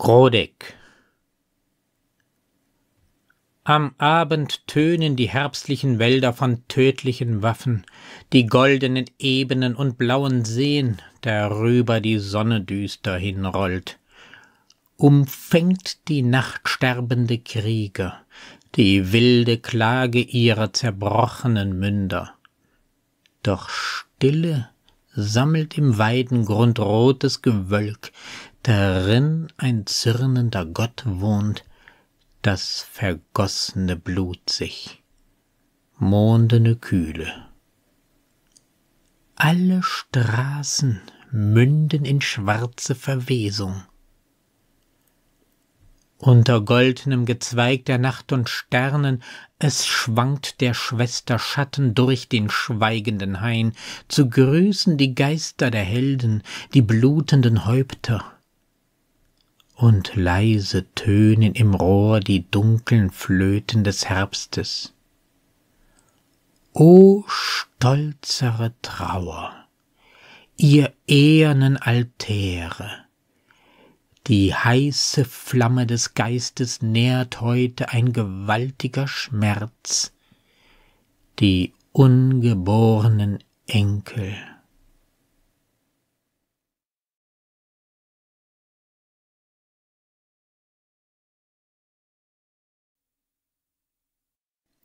Grodeck. Am Abend tönen die herbstlichen Wälder von tödlichen Waffen, die goldenen Ebenen und blauen Seen, darüber die Sonne düster hinrollt. Umfängt die Nacht sterbende Krieger, die wilde Klage ihrer zerbrochenen Münder. Doch Stille sammelt im Weidengrund rotes Gewölk, darin ein zürnender Gott wohnt, das vergossene Blut sich. Mondene Kühle. Alle Straßen münden in schwarze Verwesung. Unter goldenem Gezweig der Nacht und Sternen, es schwankt der Schwester Schatten durch den schweigenden Hain, zu grüßen die Geister der Helden, die blutenden Häupter. Und leise tönen im Rohr die dunkeln Flöten des Herbstes. O stolzere Trauer, ihr ehernen Altäre, die heiße Flamme des Geistes nährt heute ein gewaltiger Schmerz. Die ungeborenen Enkel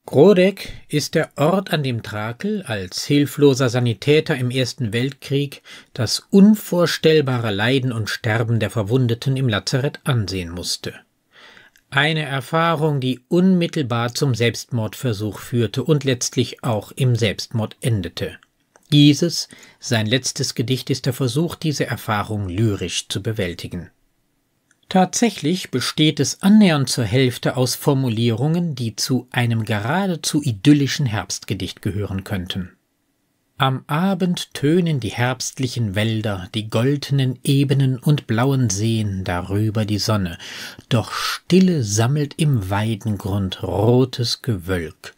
Grodek ist der Ort, an dem Trakel als hilfloser Sanitäter im Ersten Weltkrieg das unvorstellbare Leiden und Sterben der Verwundeten im Lazarett ansehen musste. Eine Erfahrung, die unmittelbar zum Selbstmordversuch führte und letztlich auch im Selbstmord endete. Dieses, sein letztes Gedicht, ist der Versuch, diese Erfahrung lyrisch zu bewältigen. Tatsächlich besteht es annähernd zur Hälfte aus Formulierungen, die zu einem geradezu idyllischen Herbstgedicht gehören könnten. Am Abend tönen die herbstlichen Wälder, die goldenen Ebenen und blauen Seen, darüber die Sonne, doch Stille sammelt im Weidengrund rotes Gewölk,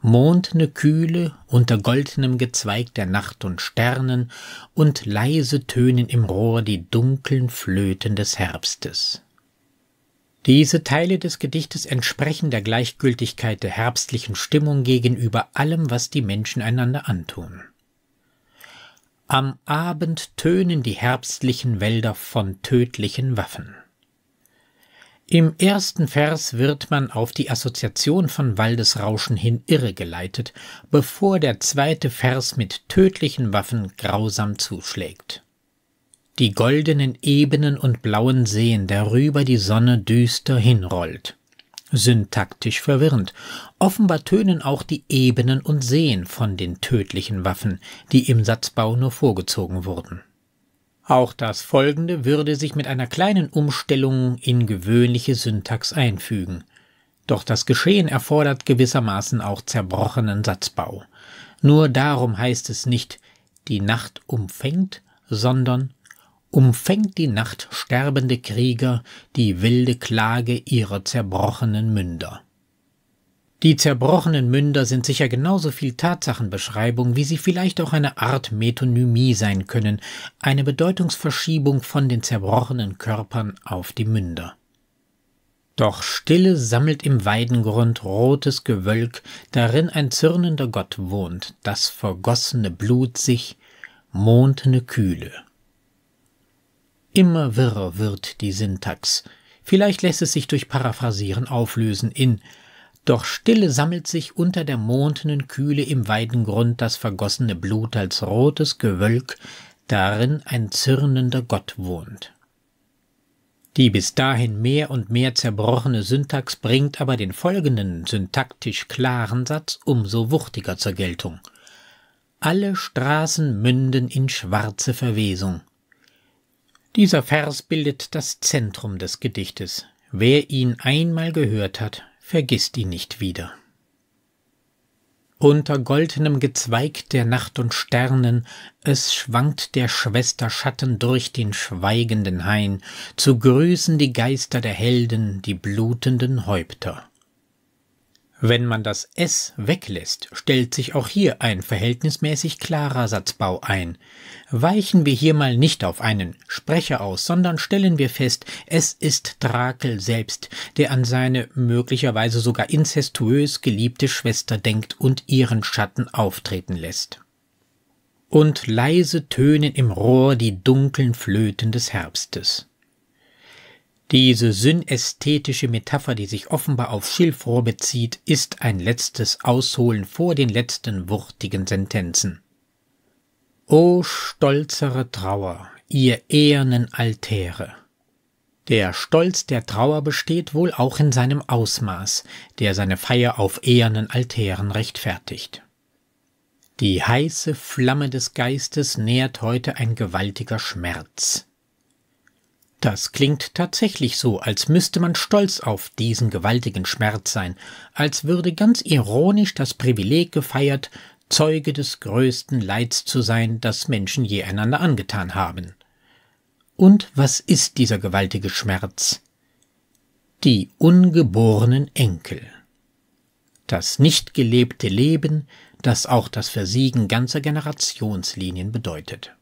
mondne Kühle unter goldenem Gezweig der Nacht und Sternen, und leise tönen im Rohr die dunkeln Flöten des Herbstes. Diese Teile des Gedichtes entsprechen der Gleichgültigkeit der herbstlichen Stimmung gegenüber allem, was die Menschen einander antun. Am Abend tönen die herbstlichen Wälder von tödlichen Waffen. Im ersten Vers wird man auf die Assoziation von Waldesrauschen hin irregeleitet, bevor der zweite Vers mit tödlichen Waffen grausam zuschlägt. Die goldenen Ebenen und blauen Seen, darüber die Sonne düster hinrollt. Syntaktisch verwirrend. Offenbar tönen auch die Ebenen und Seen von den tödlichen Waffen, die im Satzbau nur vorgezogen wurden. Auch das folgende würde sich mit einer kleinen Umstellung in gewöhnliche Syntax einfügen. Doch das Geschehen erfordert gewissermaßen auch zerbrochenen Satzbau. Nur darum heißt es nicht, die Nacht umfängt, sondern umfängt die Nacht sterbende Krieger die wilde Klage ihrer zerbrochenen Münder. Die zerbrochenen Münder sind sicher genauso viel Tatsachenbeschreibung, wie sie vielleicht auch eine Art Metonymie sein können, eine Bedeutungsverschiebung von den zerbrochenen Körpern auf die Münder. Doch Stille sammelt im Weidengrund rotes Gewölk, darin ein zürnender Gott wohnt, das vergossene Blut sich, mondene Kühle. Immer wirrer wird die Syntax. Vielleicht lässt es sich durch Paraphrasieren auflösen in doch stille sammelt sich unter der mondenen Kühle im Weidengrund das vergossene Blut als rotes Gewölk, darin ein zürnender Gott wohnt. Die bis dahin mehr und mehr zerbrochene Syntax bringt aber den folgenden syntaktisch klaren Satz umso wuchtiger zur Geltung. Alle Straßen münden in schwarze Verwesung. Dieser Vers bildet das Zentrum des Gedichtes. Wer ihn einmal gehört hat, vergisst ihn nicht wieder. Unter goldenem Gezweig der Nacht und Sternen, es schwankt der Schwester Schatten durch den schweigenden Hain, zu grüßen die Geister der Helden, die blutenden Häupter. Wenn man das s weglässt, stellt sich auch hier ein verhältnismäßig klarer Satzbau ein. Weichen wir hier mal nicht auf einen Sprecher aus, sondern stellen wir fest, es ist Drakel selbst, der an seine möglicherweise sogar inzestuös geliebte Schwester denkt und ihren Schatten auftreten lässt. Und leise tönen im Rohr die dunklen Flöten des Herbstes. Diese synästhetische Metapher, die sich offenbar auf Schilfrohr bezieht, ist ein letztes Ausholen vor den letzten wuchtigen Sentenzen. O stolzere Trauer, ihr ehernen Altäre! Der Stolz der Trauer besteht wohl auch in seinem Ausmaß, der seine Feier auf ehernen Altären rechtfertigt. Die heiße Flamme des Geistes nährt heute ein gewaltiger Schmerz. Das klingt tatsächlich so, als müsste man stolz auf diesen gewaltigen Schmerz sein, als würde ganz ironisch das Privileg gefeiert, Zeuge des größten Leids zu sein, das Menschen je einander angetan haben. Und was ist dieser gewaltige Schmerz? Die ungeborenen Enkel. Das nicht gelebte Leben, das auch das Versiegen ganzer Generationslinien bedeutet.